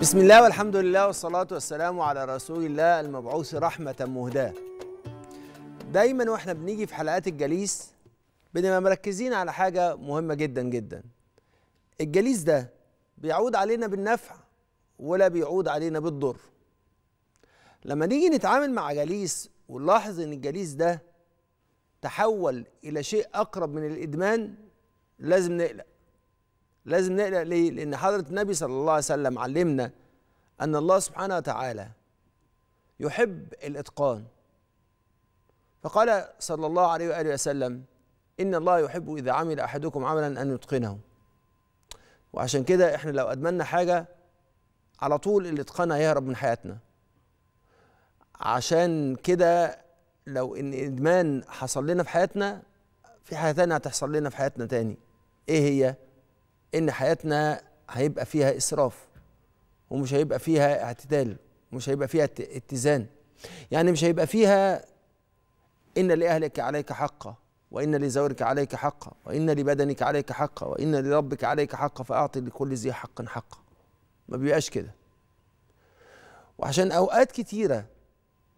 بسم الله والحمد لله والصلاة والسلام على رسول الله المبعوث رحمة مهداة دايما واحنا بنيجي في حلقات الجليس بنبقى مركزين على حاجة مهمة جدا جدا الجليس ده بيعود علينا بالنفع ولا بيعود علينا بالضر لما نيجي نتعامل مع جليس ونلاحظ ان الجليس ده تحول الى شيء اقرب من الادمان لازم نقلق لازم نقلق ليه لأن حضرة النبي صلى الله عليه وسلم علمنا أن الله سبحانه وتعالى يحب الإتقان فقال صلى الله عليه وآله وسلم إن الله يحب إذا عمل أحدكم عملا أن يتقنه وعشان كده إحنا لو أدمنا حاجة على طول الإتقان هيهرب من حياتنا عشان كده لو إن إدمان حصل لنا في حياتنا في حاجة تانية هتحصل لنا في حياتنا تاني إيه هي؟ ان حياتنا هيبقى فيها اسراف ومش هيبقى فيها اعتدال ومش هيبقى فيها اتزان يعني مش هيبقى فيها ان لاهلك عليك حقا وان لزوجك عليك حقا وان لبدنك عليك حقا وان لربك عليك حقا فاعطي لكل ذي حق حقا ما بيبقاش كده وعشان اوقات كتيره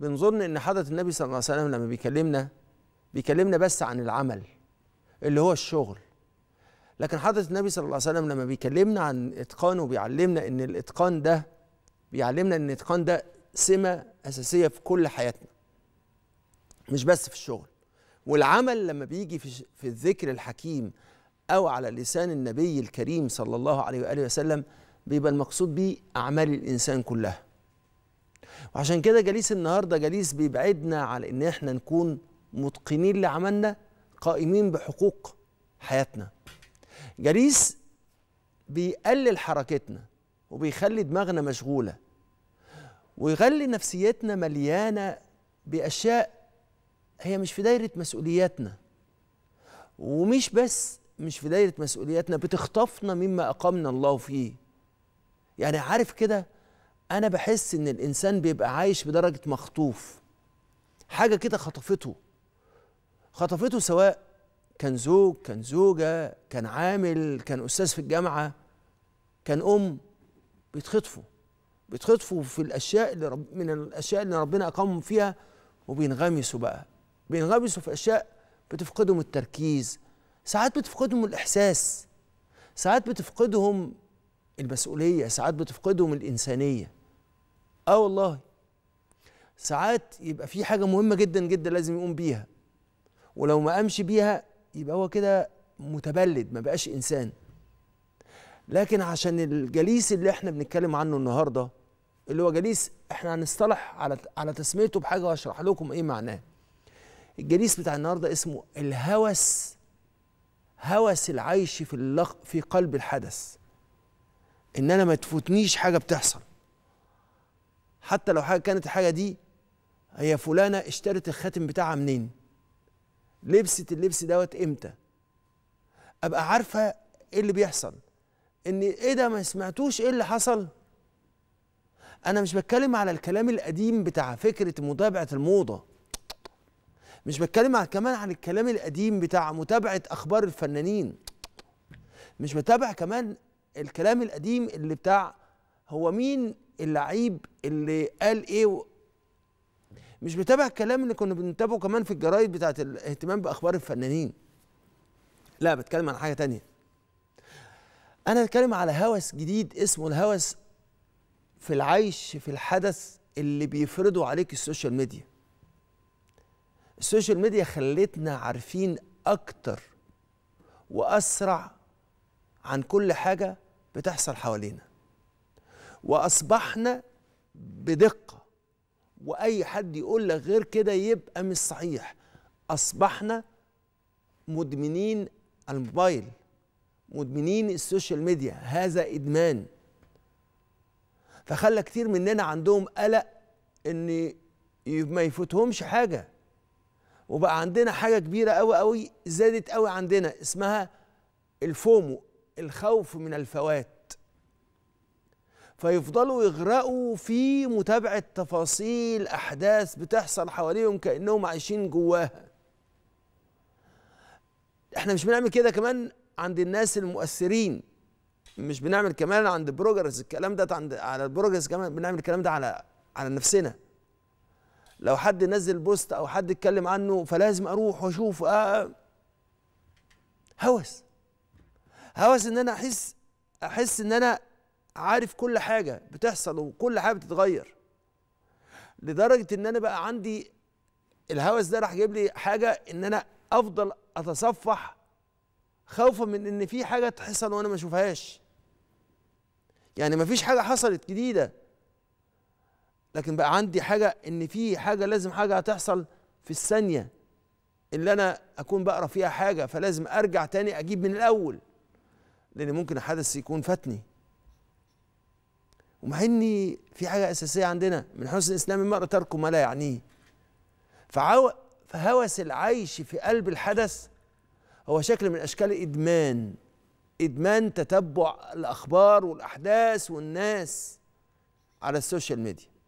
بنظن ان حضره النبي صلى الله عليه وسلم لما بيكلمنا بيكلمنا بس عن العمل اللي هو الشغل لكن حضرة النبي صلى الله عليه وسلم لما بيكلمنا عن إتقان وبيعلمنا إن الإتقان ده بيعلمنا إن الإتقان ده سمة أساسية في كل حياتنا مش بس في الشغل والعمل لما بيجي في, في الذكر الحكيم أو على لسان النبي الكريم صلى الله عليه وآله وسلم بيبقى المقصود بيه أعمال الإنسان كلها وعشان كده جليس النهارده جليس بيبعدنا على إن إحنا نكون متقنين لعملنا قائمين بحقوق حياتنا جريس بيقلل حركتنا وبيخلي دماغنا مشغولة ويخلي نفسيتنا مليانة بأشياء هي مش في دايرة مسؤولياتنا ومش بس مش في دايرة مسؤولياتنا بتخطفنا مما أقامنا الله فيه يعني عارف كده أنا بحس إن الإنسان بيبقى عايش بدرجة مخطوف حاجة كده خطفته خطفته سواء كان زوج كان زوجة كان عامل كان أستاذ في الجامعة كان أم بيتخطفوا بيتخطفوا في الأشياء اللي رب من الأشياء اللي ربنا أقامهم فيها وبينغمسوا بقى بينغمسوا في أشياء بتفقدهم التركيز ساعات بتفقدهم الإحساس ساعات بتفقدهم المسؤولية ساعات بتفقدهم الإنسانية آه والله ساعات يبقى في حاجة مهمة جدا جدا لازم يقوم بيها ولو ما قامش بيها يبقى هو كده متبلد ما بقاش انسان لكن عشان الجليس اللي احنا بنتكلم عنه النهارده اللي هو جليس احنا هنصطلح على على تسميته بحاجه واشرح لكم ايه معناه الجليس بتاع النهارده اسمه الهوس هوس العيش في اللق في قلب الحدث ان انا ما تفوتنيش حاجه بتحصل حتى لو حاجه كانت الحاجه دي هي فلانه اشترت الخاتم بتاعها منين لبست اللبس دوت امتى ابقى عارفه ايه اللي بيحصل ان ايه ده ما سمعتوش ايه اللي حصل انا مش بتكلم على الكلام القديم بتاع فكره متابعه الموضه مش بتكلم على كمان عن الكلام القديم بتاع متابعه اخبار الفنانين مش بتابع كمان الكلام القديم اللي بتاع هو مين اللعيب اللي قال ايه مش بتابع الكلام اللي كنا بنتابعه كمان في الجرايد بتاعت الاهتمام باخبار الفنانين لا بتكلم عن حاجه تانية انا بتكلم على هوس جديد اسمه الهوس في العيش في الحدث اللي بيفرضه عليك السوشيال ميديا السوشيال ميديا خلتنا عارفين اكتر واسرع عن كل حاجه بتحصل حوالينا واصبحنا بدقه واي حد يقول لك غير كده يبقى مش صحيح اصبحنا مدمنين الموبايل مدمنين السوشيال ميديا هذا ادمان فخلى كتير مننا عندهم قلق ان ما يفوتهمش حاجه وبقى عندنا حاجه كبيره قوي قوي زادت قوي عندنا اسمها الفومو الخوف من الفوات فيفضلوا يغرقوا في متابعة تفاصيل أحداث بتحصل حواليهم كأنهم عايشين جواها احنا مش بنعمل كده كمان عند الناس المؤثرين مش بنعمل كمان عند بروجرز الكلام ده عند على البروجرز كمان بنعمل الكلام ده على على نفسنا لو حد نزل بوست او حد اتكلم عنه فلازم اروح واشوف آه, آه، هوس هوس ان انا احس احس ان انا عارف كل حاجه بتحصل وكل حاجه بتتغير لدرجه ان انا بقى عندي الهوس ده راح جيب لي حاجه ان انا افضل اتصفح خوفا من ان في حاجه تحصل وانا ما اشوفهاش يعني ما فيش حاجه حصلت جديده لكن بقى عندي حاجه ان في حاجه لازم حاجه هتحصل في الثانيه اللي انا اكون بقرا فيها حاجه فلازم ارجع تاني اجيب من الاول لان ممكن حدث يكون فاتني ومع ان في حاجه اساسيه عندنا من حسن اسلام المرء ترك ما لا يعنيه فعو فهوس العيش في قلب الحدث هو شكل من اشكال ادمان ادمان تتبع الاخبار والاحداث والناس على السوشيال ميديا